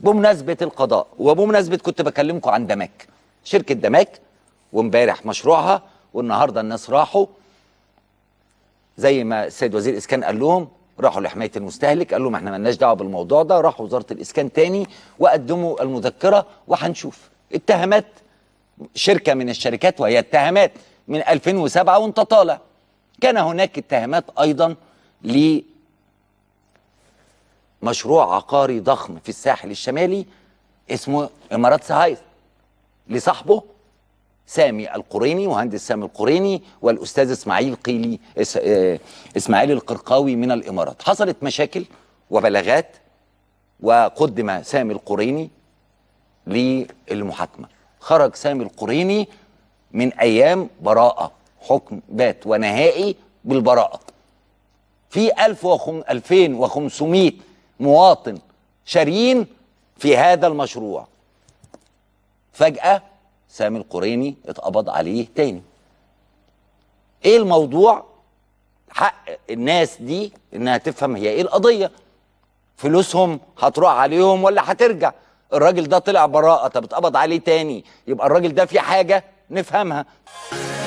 بمناسبه القضاء وبمناسبه كنت بكلمكم عن دماك شركه دماك وامبارح مشروعها والنهارده الناس راحوا زي ما السيد وزير الاسكان قال لهم راحوا لحمايه المستهلك قال لهم احنا مالناش دعوه بالموضوع ده راحوا وزاره الاسكان تاني وقدموا المذكره وهنشوف اتهامات شركه من الشركات وهي اتهامات من 2007 وانت طالع كان هناك اتهامات ايضا ل مشروع عقاري ضخم في الساحل الشمالي اسمه إمارات سهايس لصاحبه سامي القريني مهندس سامي القريني والأستاذ إسماعيل قيلي آه، إسماعيل القرقاوي من الإمارات حصلت مشاكل وبلاغات وقدم سامي القريني للمحاكمة خرج سامي القريني من أيام براءة حكم بات ونهائي بالبراءة في 2500 مواطن شرين في هذا المشروع فجأة سامي القريني اتقبض عليه تاني ايه الموضوع حق الناس دي انها تفهم هي ايه القضية فلوسهم هتروح عليهم ولا هترجع الراجل ده طلع براءة طب اتقبض عليه تاني يبقى الراجل ده في حاجة نفهمها